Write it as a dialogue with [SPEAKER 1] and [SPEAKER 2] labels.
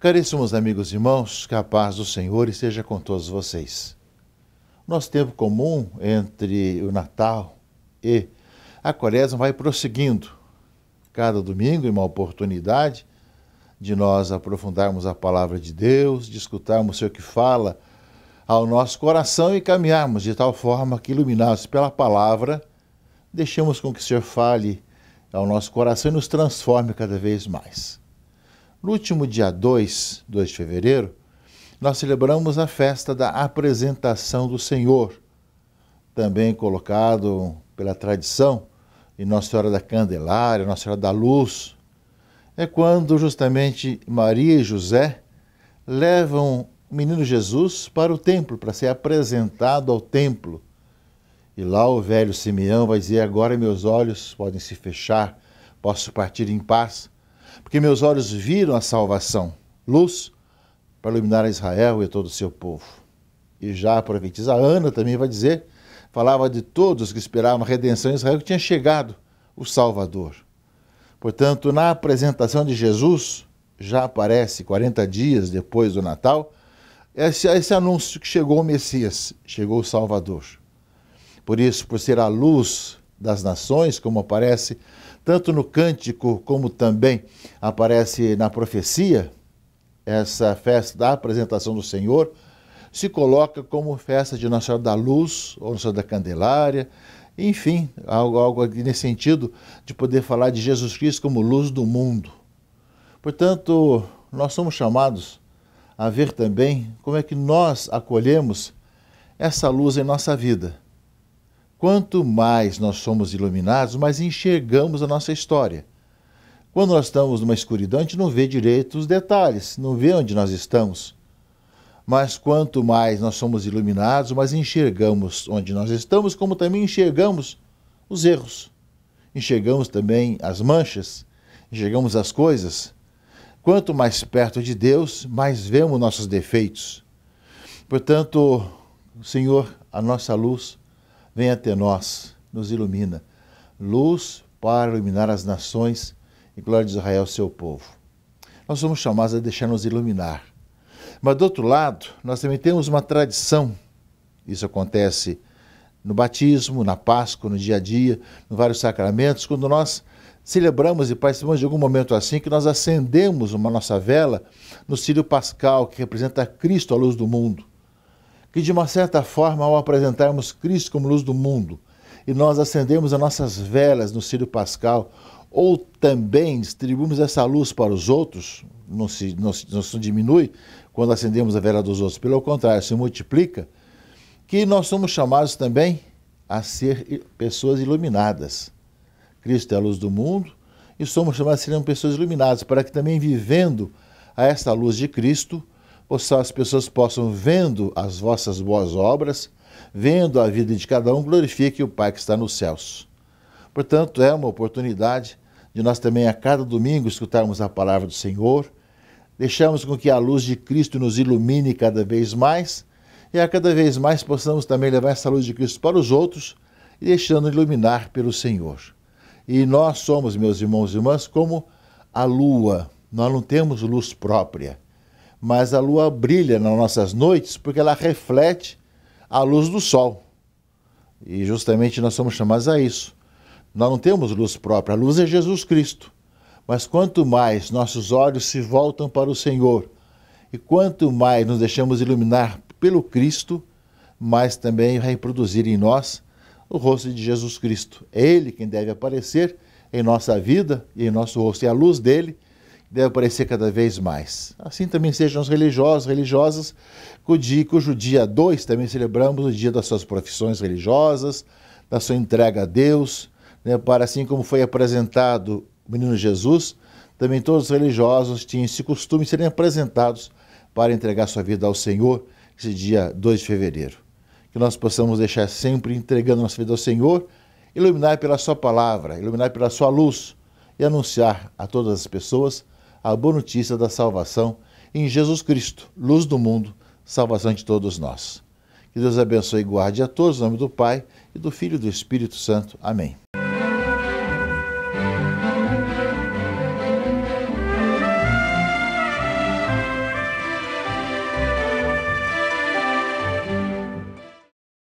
[SPEAKER 1] Caríssimos amigos e irmãos, que a paz do Senhor esteja com todos vocês. Nosso tempo comum entre o Natal e a Quaresma vai prosseguindo. Cada domingo é uma oportunidade de nós aprofundarmos a palavra de Deus, de escutarmos o Senhor que fala ao nosso coração e caminharmos de tal forma que, iluminados pela palavra, deixemos com que o Senhor fale ao nosso coração e nos transforme cada vez mais. No último dia 2, 2 de fevereiro, nós celebramos a festa da apresentação do Senhor, também colocado pela tradição em Nossa Senhora da Candelária, Nossa Senhora da Luz. É quando justamente Maria e José levam o menino Jesus para o templo, para ser apresentado ao templo. E lá o velho Simeão vai dizer: Agora meus olhos podem se fechar, posso partir em paz porque meus olhos viram a salvação, luz para iluminar Israel e todo o seu povo. E já a profetisa Ana também vai dizer, falava de todos que esperavam a redenção em Israel, que tinha chegado o Salvador. Portanto, na apresentação de Jesus, já aparece 40 dias depois do Natal, esse, esse anúncio que chegou o Messias, chegou o Salvador. Por isso, por ser a luz das nações, como aparece tanto no cântico como também aparece na profecia, essa festa da apresentação do Senhor, se coloca como festa de Nossa Senhora da Luz ou Nossa Senhora da Candelária, enfim, algo, algo nesse sentido de poder falar de Jesus Cristo como luz do mundo. Portanto, nós somos chamados a ver também como é que nós acolhemos essa luz em nossa vida Quanto mais nós somos iluminados, mais enxergamos a nossa história. Quando nós estamos numa escuridão, a gente não vê direito os detalhes, não vê onde nós estamos. Mas quanto mais nós somos iluminados, mais enxergamos onde nós estamos, como também enxergamos os erros. Enxergamos também as manchas, enxergamos as coisas. Quanto mais perto de Deus, mais vemos nossos defeitos. Portanto, Senhor, a nossa luz vem até nós, nos ilumina. Luz para iluminar as nações e glória de Israel, seu povo. Nós somos chamados a deixar-nos iluminar. Mas, do outro lado, nós também temos uma tradição. Isso acontece no batismo, na Páscoa, no dia a dia, em vários sacramentos, quando nós celebramos e participamos de algum momento assim, que nós acendemos uma nossa vela no círio pascal, que representa Cristo à luz do mundo que, de uma certa forma, ao apresentarmos Cristo como luz do mundo e nós acendemos as nossas velas no Círio Pascal, ou também distribuímos essa luz para os outros, não se, não, se, não se diminui quando acendemos a vela dos outros, pelo contrário, se multiplica, que nós somos chamados também a ser pessoas iluminadas. Cristo é a luz do mundo e somos chamados a sermos pessoas iluminadas, para que também vivendo a esta luz de Cristo, as pessoas possam, vendo as vossas boas obras, vendo a vida de cada um, glorifique o Pai que está nos céus. Portanto, é uma oportunidade de nós também a cada domingo escutarmos a palavra do Senhor, deixarmos com que a luz de Cristo nos ilumine cada vez mais e a cada vez mais possamos também levar essa luz de Cristo para os outros e deixando iluminar pelo Senhor. E nós somos, meus irmãos e irmãs, como a lua, nós não temos luz própria mas a lua brilha nas nossas noites porque ela reflete a luz do sol. E justamente nós somos chamados a isso. Nós não temos luz própria, a luz é Jesus Cristo. Mas quanto mais nossos olhos se voltam para o Senhor e quanto mais nos deixamos iluminar pelo Cristo, mais também vai produzir em nós o rosto de Jesus Cristo. É Ele quem deve aparecer em nossa vida e em nosso rosto. E a luz dele deve aparecer cada vez mais. Assim também sejam os religiosos, religiosas, cujo dia 2 também celebramos o dia das suas profissões religiosas, da sua entrega a Deus, né, para assim como foi apresentado o menino Jesus, também todos os religiosos tinham esse costume de serem apresentados para entregar sua vida ao Senhor, esse dia 2 de fevereiro. Que nós possamos deixar sempre entregando nossa vida ao Senhor, iluminar pela sua palavra, iluminar pela sua luz e anunciar a todas as pessoas a boa notícia da salvação em Jesus Cristo, luz do mundo, salvação de todos nós. Que Deus abençoe e guarde a todos, em nome do Pai e do Filho e do Espírito Santo. Amém.